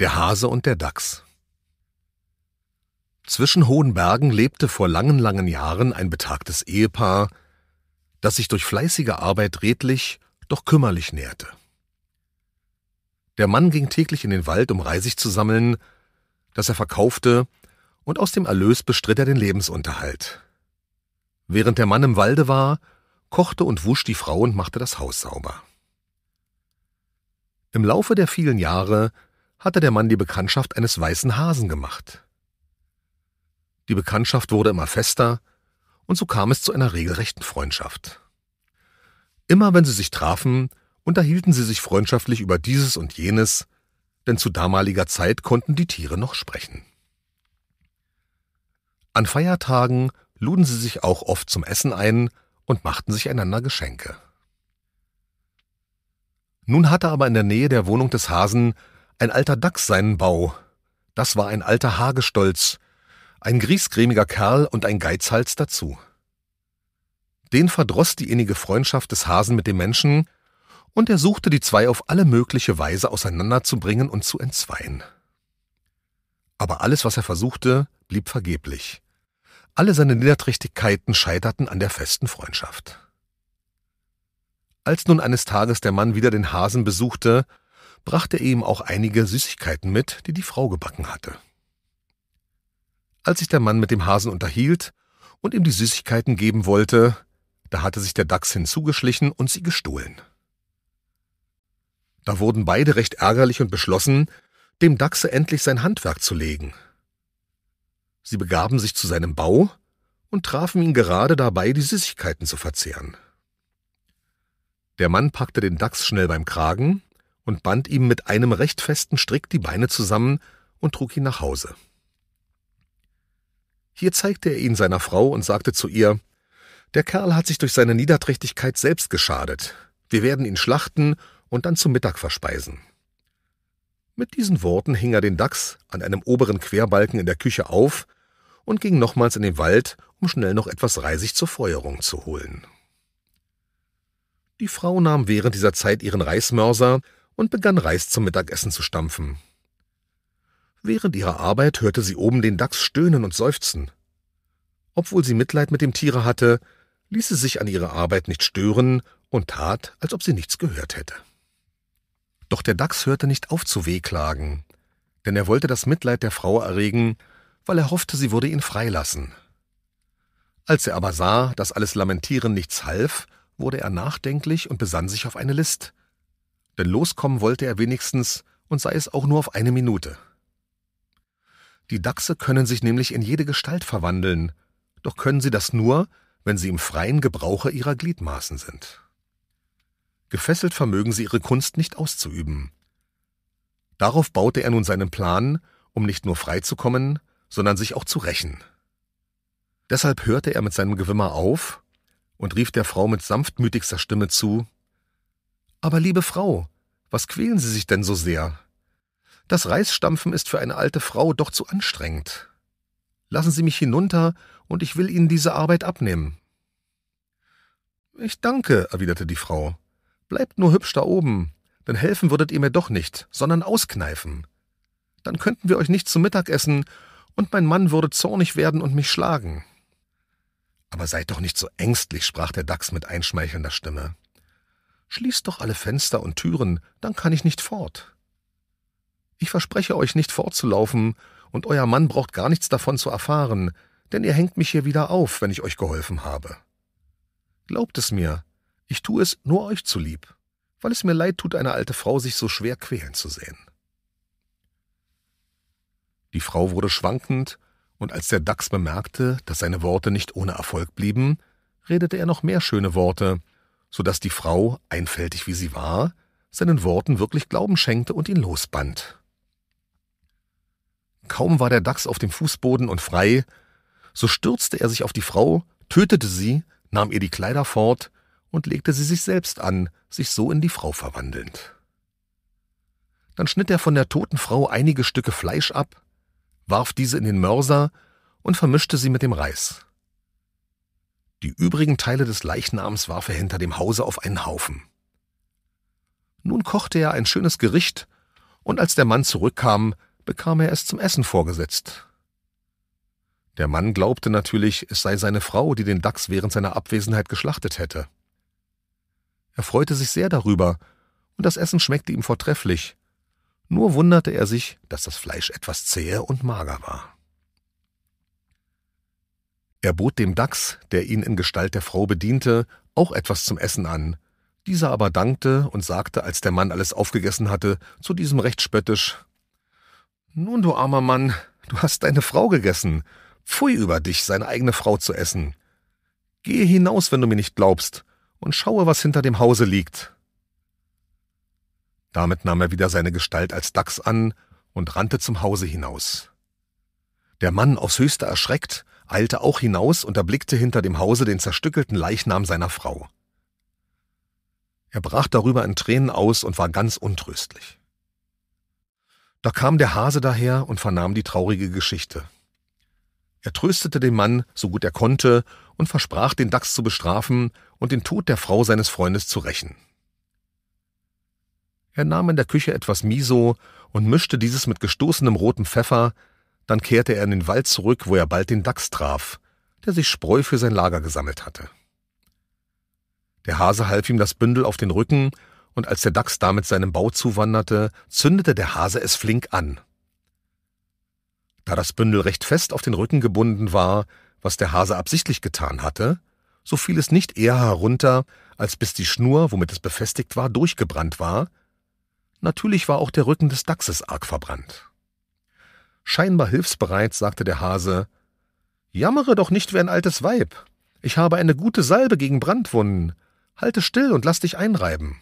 Der Hase und der Dachs. Zwischen hohen Bergen lebte vor langen, langen Jahren ein betagtes Ehepaar, das sich durch fleißige Arbeit redlich, doch kümmerlich nährte. Der Mann ging täglich in den Wald, um Reisig zu sammeln, das er verkaufte, und aus dem Erlös bestritt er den Lebensunterhalt. Während der Mann im Walde war, kochte und wusch die Frau und machte das Haus sauber. Im Laufe der vielen Jahre hatte der Mann die Bekanntschaft eines weißen Hasen gemacht. Die Bekanntschaft wurde immer fester, und so kam es zu einer regelrechten Freundschaft. Immer wenn sie sich trafen, unterhielten sie sich freundschaftlich über dieses und jenes, denn zu damaliger Zeit konnten die Tiere noch sprechen. An Feiertagen luden sie sich auch oft zum Essen ein und machten sich einander Geschenke. Nun hatte aber in der Nähe der Wohnung des Hasen ein alter Dachs seinen Bau. Das war ein alter Hagestolz, ein griesgrämiger Kerl und ein Geizhals dazu. Den verdross die innige Freundschaft des Hasen mit dem Menschen, und er suchte die zwei auf alle mögliche Weise auseinanderzubringen und zu entzweien. Aber alles, was er versuchte, blieb vergeblich. Alle seine Niederträchtigkeiten scheiterten an der festen Freundschaft. Als nun eines Tages der Mann wieder den Hasen besuchte, brachte er ihm auch einige Süßigkeiten mit, die die Frau gebacken hatte. Als sich der Mann mit dem Hasen unterhielt und ihm die Süßigkeiten geben wollte, da hatte sich der Dachs hinzugeschlichen und sie gestohlen. Da wurden beide recht ärgerlich und beschlossen, dem Dachse endlich sein Handwerk zu legen. Sie begaben sich zu seinem Bau und trafen ihn gerade dabei, die Süßigkeiten zu verzehren. Der Mann packte den Dachs schnell beim Kragen und band ihm mit einem recht festen Strick die Beine zusammen und trug ihn nach Hause. Hier zeigte er ihn seiner Frau und sagte zu ihr, der Kerl hat sich durch seine Niederträchtigkeit selbst geschadet. Wir werden ihn schlachten und dann zum Mittag verspeisen. Mit diesen Worten hing er den Dachs an einem oberen Querbalken in der Küche auf und ging nochmals in den Wald, um schnell noch etwas Reisig zur Feuerung zu holen. Die Frau nahm während dieser Zeit ihren Reismörser, und begann Reis zum Mittagessen zu stampfen. Während ihrer Arbeit hörte sie oben den Dachs stöhnen und seufzen. Obwohl sie Mitleid mit dem Tiere hatte, ließ sie sich an ihrer Arbeit nicht stören und tat, als ob sie nichts gehört hätte. Doch der Dachs hörte nicht auf zu wehklagen, denn er wollte das Mitleid der Frau erregen, weil er hoffte, sie würde ihn freilassen. Als er aber sah, dass alles Lamentieren nichts half, wurde er nachdenklich und besann sich auf eine List, denn loskommen wollte er wenigstens und sei es auch nur auf eine Minute. Die Dachse können sich nämlich in jede Gestalt verwandeln, doch können sie das nur, wenn sie im freien Gebrauche ihrer Gliedmaßen sind. Gefesselt vermögen sie ihre Kunst nicht auszuüben. Darauf baute er nun seinen Plan, um nicht nur frei zu kommen, sondern sich auch zu rächen. Deshalb hörte er mit seinem Gewimmer auf und rief der Frau mit sanftmütigster Stimme zu, aber liebe Frau, was quälen Sie sich denn so sehr? Das Reisstampfen ist für eine alte Frau doch zu anstrengend. Lassen Sie mich hinunter, und ich will Ihnen diese Arbeit abnehmen. Ich danke, erwiderte die Frau. Bleibt nur hübsch da oben, denn helfen würdet ihr mir doch nicht, sondern auskneifen. Dann könnten wir euch nicht zum Mittag essen, und mein Mann würde zornig werden und mich schlagen. Aber seid doch nicht so ängstlich, sprach der Dachs mit einschmeichelnder Stimme. Schließt doch alle Fenster und Türen, dann kann ich nicht fort. Ich verspreche euch nicht fortzulaufen, und euer Mann braucht gar nichts davon zu erfahren, denn ihr hängt mich hier wieder auf, wenn ich euch geholfen habe. Glaubt es mir, ich tue es nur euch zulieb, weil es mir leid tut, eine alte Frau sich so schwer quälen zu sehen. Die Frau wurde schwankend, und als der Dachs bemerkte, dass seine Worte nicht ohne Erfolg blieben, redete er noch mehr schöne Worte, so dass die Frau, einfältig wie sie war, seinen Worten wirklich Glauben schenkte und ihn losband. Kaum war der Dachs auf dem Fußboden und frei, so stürzte er sich auf die Frau, tötete sie, nahm ihr die Kleider fort und legte sie sich selbst an, sich so in die Frau verwandelnd. Dann schnitt er von der toten Frau einige Stücke Fleisch ab, warf diese in den Mörser und vermischte sie mit dem Reis. Die übrigen Teile des Leichnams warf er hinter dem Hause auf einen Haufen. Nun kochte er ein schönes Gericht, und als der Mann zurückkam, bekam er es zum Essen vorgesetzt. Der Mann glaubte natürlich, es sei seine Frau, die den Dachs während seiner Abwesenheit geschlachtet hätte. Er freute sich sehr darüber, und das Essen schmeckte ihm vortrefflich, nur wunderte er sich, dass das Fleisch etwas zähe und mager war. Er bot dem Dachs, der ihn in Gestalt der Frau bediente, auch etwas zum Essen an. Dieser aber dankte und sagte, als der Mann alles aufgegessen hatte, zu diesem recht spöttisch Nun, du armer Mann, du hast deine Frau gegessen. Pfui über dich, seine eigene Frau zu essen. Gehe hinaus, wenn du mir nicht glaubst, und schaue, was hinter dem Hause liegt. Damit nahm er wieder seine Gestalt als Dachs an und rannte zum Hause hinaus. Der Mann aufs höchste erschreckt eilte auch hinaus und erblickte hinter dem Hause den zerstückelten Leichnam seiner Frau. Er brach darüber in Tränen aus und war ganz untröstlich. Da kam der Hase daher und vernahm die traurige Geschichte. Er tröstete den Mann, so gut er konnte, und versprach, den Dachs zu bestrafen und den Tod der Frau seines Freundes zu rächen. Er nahm in der Küche etwas Miso und mischte dieses mit gestoßenem rotem Pfeffer, dann kehrte er in den Wald zurück, wo er bald den Dachs traf, der sich Spreu für sein Lager gesammelt hatte. Der Hase half ihm das Bündel auf den Rücken, und als der Dachs damit seinem Bau zuwanderte, zündete der Hase es flink an. Da das Bündel recht fest auf den Rücken gebunden war, was der Hase absichtlich getan hatte, so fiel es nicht eher herunter, als bis die Schnur, womit es befestigt war, durchgebrannt war. Natürlich war auch der Rücken des Dachses arg verbrannt. Scheinbar hilfsbereit sagte der Hase Jammere doch nicht wie ein altes Weib. Ich habe eine gute Salbe gegen Brandwunden. Halte still und lass dich einreiben.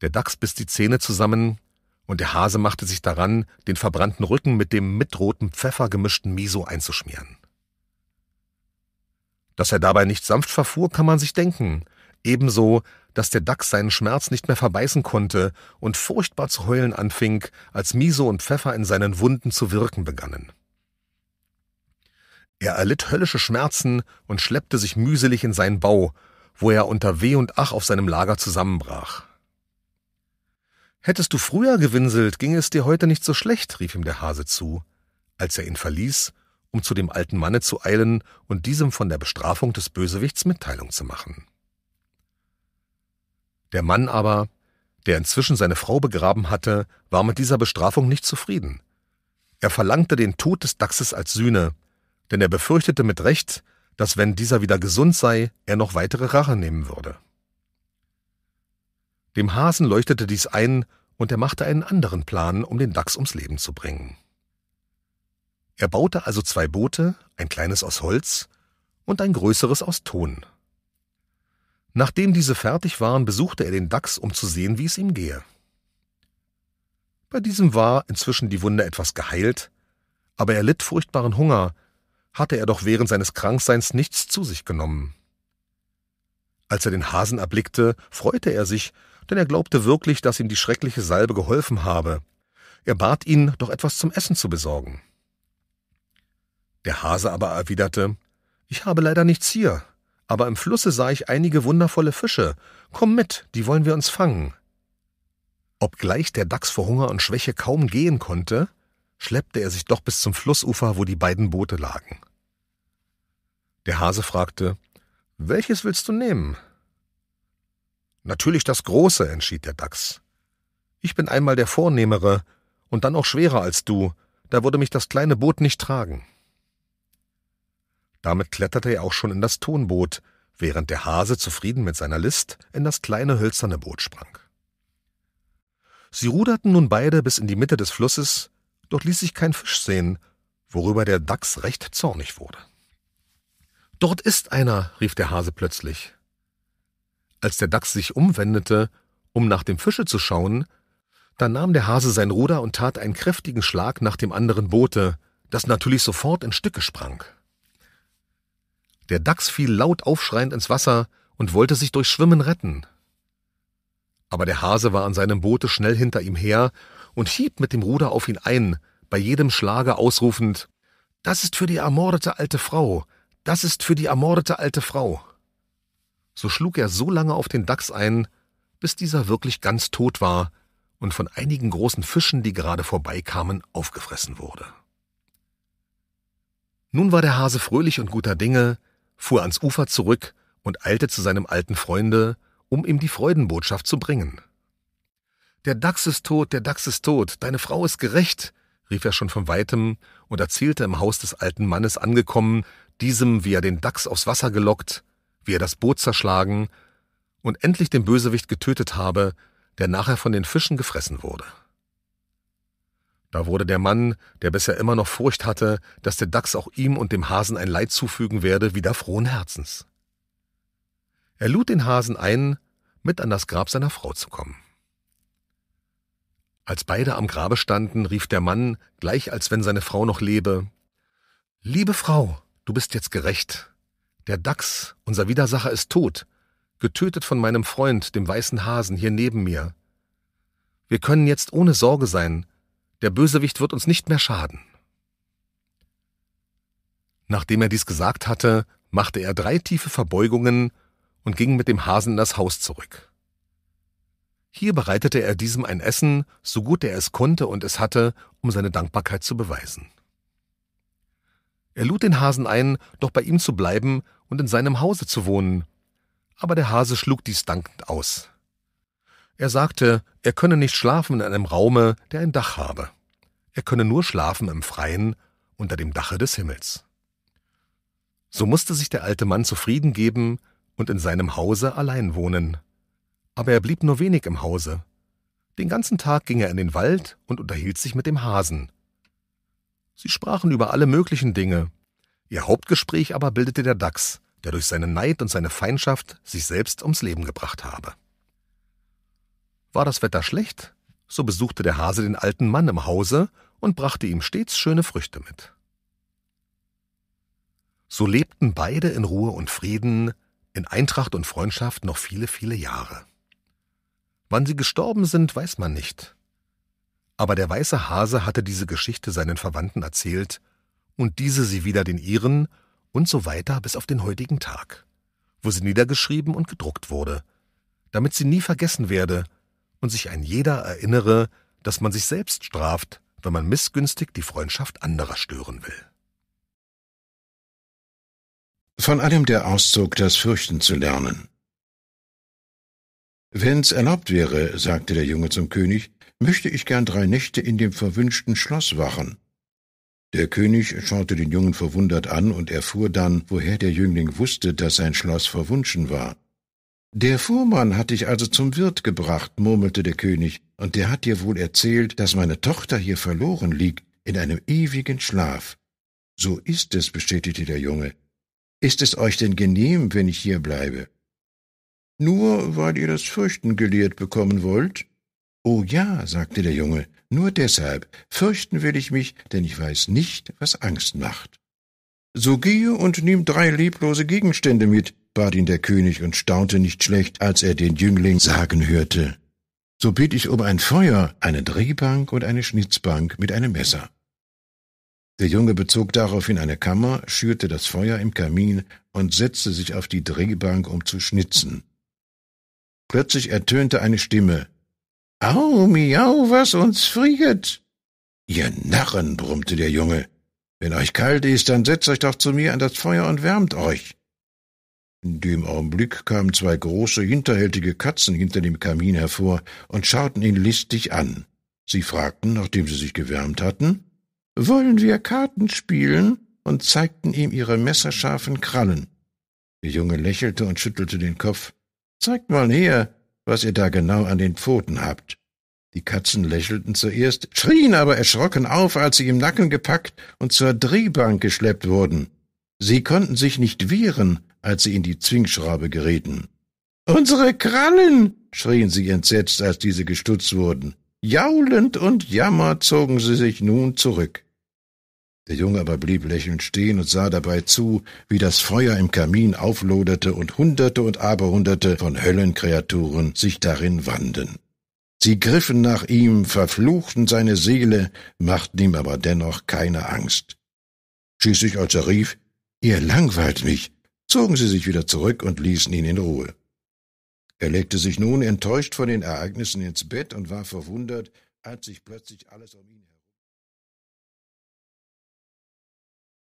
Der Dachs biss die Zähne zusammen, und der Hase machte sich daran, den verbrannten Rücken mit dem mit rotem Pfeffer gemischten Miso einzuschmieren. Dass er dabei nicht sanft verfuhr, kann man sich denken, ebenso, dass der Dachs seinen Schmerz nicht mehr verbeißen konnte und furchtbar zu heulen anfing, als Miso und Pfeffer in seinen Wunden zu wirken begannen. Er erlitt höllische Schmerzen und schleppte sich mühselig in seinen Bau, wo er unter Weh und Ach auf seinem Lager zusammenbrach. Hättest du früher gewinselt, ginge es dir heute nicht so schlecht, rief ihm der Hase zu, als er ihn verließ, um zu dem alten Manne zu eilen und diesem von der Bestrafung des Bösewichts Mitteilung zu machen. Der Mann aber, der inzwischen seine Frau begraben hatte, war mit dieser Bestrafung nicht zufrieden. Er verlangte den Tod des Dachses als Sühne, denn er befürchtete mit Recht, dass wenn dieser wieder gesund sei, er noch weitere Rache nehmen würde. Dem Hasen leuchtete dies ein, und er machte einen anderen Plan, um den Dachs ums Leben zu bringen. Er baute also zwei Boote, ein kleines aus Holz und ein größeres aus Ton, Nachdem diese fertig waren, besuchte er den Dachs, um zu sehen, wie es ihm gehe. Bei diesem war inzwischen die Wunde etwas geheilt, aber er litt furchtbaren Hunger, hatte er doch während seines Krankseins nichts zu sich genommen. Als er den Hasen erblickte, freute er sich, denn er glaubte wirklich, dass ihm die schreckliche Salbe geholfen habe. Er bat ihn, doch etwas zum Essen zu besorgen. Der Hase aber erwiderte, ich habe leider nichts hier, aber im Flusse sah ich einige wundervolle Fische. Komm mit, die wollen wir uns fangen. Obgleich der Dachs vor Hunger und Schwäche kaum gehen konnte, schleppte er sich doch bis zum Flussufer, wo die beiden Boote lagen. Der Hase fragte, Welches willst du nehmen? Natürlich das Große, entschied der Dachs. Ich bin einmal der Vornehmere und dann auch schwerer als du, da würde mich das kleine Boot nicht tragen. Damit kletterte er auch schon in das Tonboot, während der Hase zufrieden mit seiner List in das kleine hölzerne Boot sprang. Sie ruderten nun beide bis in die Mitte des Flusses, doch ließ sich kein Fisch sehen, worüber der Dachs recht zornig wurde. Dort ist einer, rief der Hase plötzlich. Als der Dachs sich umwendete, um nach dem Fische zu schauen, da nahm der Hase sein Ruder und tat einen kräftigen Schlag nach dem anderen Boote, das natürlich sofort in Stücke sprang. Der Dachs fiel laut aufschreiend ins Wasser und wollte sich durch Schwimmen retten. Aber der Hase war an seinem Boote schnell hinter ihm her und hieb mit dem Ruder auf ihn ein, bei jedem Schlage ausrufend Das ist für die ermordete alte Frau, das ist für die ermordete alte Frau. So schlug er so lange auf den Dachs ein, bis dieser wirklich ganz tot war und von einigen großen Fischen, die gerade vorbeikamen, aufgefressen wurde. Nun war der Hase fröhlich und guter Dinge, fuhr ans Ufer zurück und eilte zu seinem alten Freunde, um ihm die Freudenbotschaft zu bringen. Der Dachs ist tot, der Dachs ist tot, deine Frau ist gerecht, rief er schon von weitem und erzählte im Haus des alten Mannes angekommen, diesem, wie er den Dachs aufs Wasser gelockt, wie er das Boot zerschlagen und endlich den Bösewicht getötet habe, der nachher von den Fischen gefressen wurde. Da wurde der Mann, der bisher immer noch Furcht hatte, dass der Dachs auch ihm und dem Hasen ein Leid zufügen werde, wieder frohen Herzens. Er lud den Hasen ein, mit an das Grab seiner Frau zu kommen. Als beide am Grabe standen, rief der Mann, gleich als wenn seine Frau noch lebe, Liebe Frau, du bist jetzt gerecht. Der Dachs, unser Widersacher, ist tot, getötet von meinem Freund, dem weißen Hasen, hier neben mir. Wir können jetzt ohne Sorge sein, der Bösewicht wird uns nicht mehr schaden. Nachdem er dies gesagt hatte, machte er drei tiefe Verbeugungen und ging mit dem Hasen in das Haus zurück. Hier bereitete er diesem ein Essen, so gut er es konnte und es hatte, um seine Dankbarkeit zu beweisen. Er lud den Hasen ein, doch bei ihm zu bleiben und in seinem Hause zu wohnen, aber der Hase schlug dies dankend aus. Er sagte, er könne nicht schlafen in einem Raume, der ein Dach habe. Er könne nur schlafen im Freien, unter dem Dache des Himmels. So musste sich der alte Mann zufrieden geben und in seinem Hause allein wohnen. Aber er blieb nur wenig im Hause. Den ganzen Tag ging er in den Wald und unterhielt sich mit dem Hasen. Sie sprachen über alle möglichen Dinge. Ihr Hauptgespräch aber bildete der Dachs, der durch seinen Neid und seine Feindschaft sich selbst ums Leben gebracht habe. War das Wetter schlecht, so besuchte der Hase den alten Mann im Hause und brachte ihm stets schöne Früchte mit. So lebten beide in Ruhe und Frieden, in Eintracht und Freundschaft noch viele, viele Jahre. Wann sie gestorben sind, weiß man nicht. Aber der weiße Hase hatte diese Geschichte seinen Verwandten erzählt, und diese sie wieder den ihren, und so weiter bis auf den heutigen Tag, wo sie niedergeschrieben und gedruckt wurde, damit sie nie vergessen werde, und sich ein jeder erinnere, dass man sich selbst straft, wenn man missgünstig die Freundschaft anderer stören will. Von allem der Auszug, das Fürchten zu lernen. Wenn's erlaubt wäre, sagte der Junge zum König, möchte ich gern drei Nächte in dem verwünschten Schloss wachen. Der König schaute den Jungen verwundert an und erfuhr dann, woher der Jüngling wusste, dass sein Schloss verwunschen war. Der Fuhrmann hat dich also zum Wirt gebracht, murmelte der König, und der hat dir wohl erzählt, dass meine Tochter hier verloren liegt, in einem ewigen Schlaf. So ist es, bestätigte der Junge. Ist es euch denn genehm, wenn ich hier bleibe? Nur weil ihr das Fürchten gelehrt bekommen wollt? Oh ja, sagte der Junge, nur deshalb. Fürchten will ich mich, denn ich weiß nicht, was Angst macht. So gehe und nimm drei leblose Gegenstände mit, bat ihn der König und staunte nicht schlecht, als er den Jüngling sagen hörte. So bitt ich um ein Feuer, eine Drehbank und eine Schnitzbank mit einem Messer. Der Junge bezog daraufhin eine Kammer, schürte das Feuer im Kamin und setzte sich auf die Drehbank, um zu schnitzen. Plötzlich ertönte eine Stimme. Au, miau, was uns friert! Ihr Narren, brummte der Junge. Wenn euch kalt ist, dann setzt euch doch zu mir an das Feuer und wärmt euch. In dem Augenblick kamen zwei große, hinterhältige Katzen hinter dem Kamin hervor und schauten ihn listig an. Sie fragten, nachdem sie sich gewärmt hatten, Wollen wir Karten spielen? und zeigten ihm ihre messerscharfen Krallen. Der Junge lächelte und schüttelte den Kopf. Zeigt mal her, was ihr da genau an den Pfoten habt. Die Katzen lächelten zuerst, schrien aber erschrocken auf, als sie im Nacken gepackt und zur Drehbank geschleppt wurden. Sie konnten sich nicht wehren als sie in die Zwingschraube gerieten. Unsere Krallen! schrien sie entsetzt, als diese gestutzt wurden. Jaulend und jammer zogen sie sich nun zurück. Der Junge aber blieb lächelnd stehen und sah dabei zu, wie das Feuer im Kamin aufloderte und Hunderte und Aberhunderte von Höllenkreaturen sich darin wanden. Sie griffen nach ihm, verfluchten seine Seele, machten ihm aber dennoch keine Angst. Schließlich als er rief, Ihr langweilt mich, zogen sie sich wieder zurück und ließen ihn in Ruhe. Er legte sich nun enttäuscht von den Ereignissen ins Bett und war verwundert, als sich plötzlich alles um ihn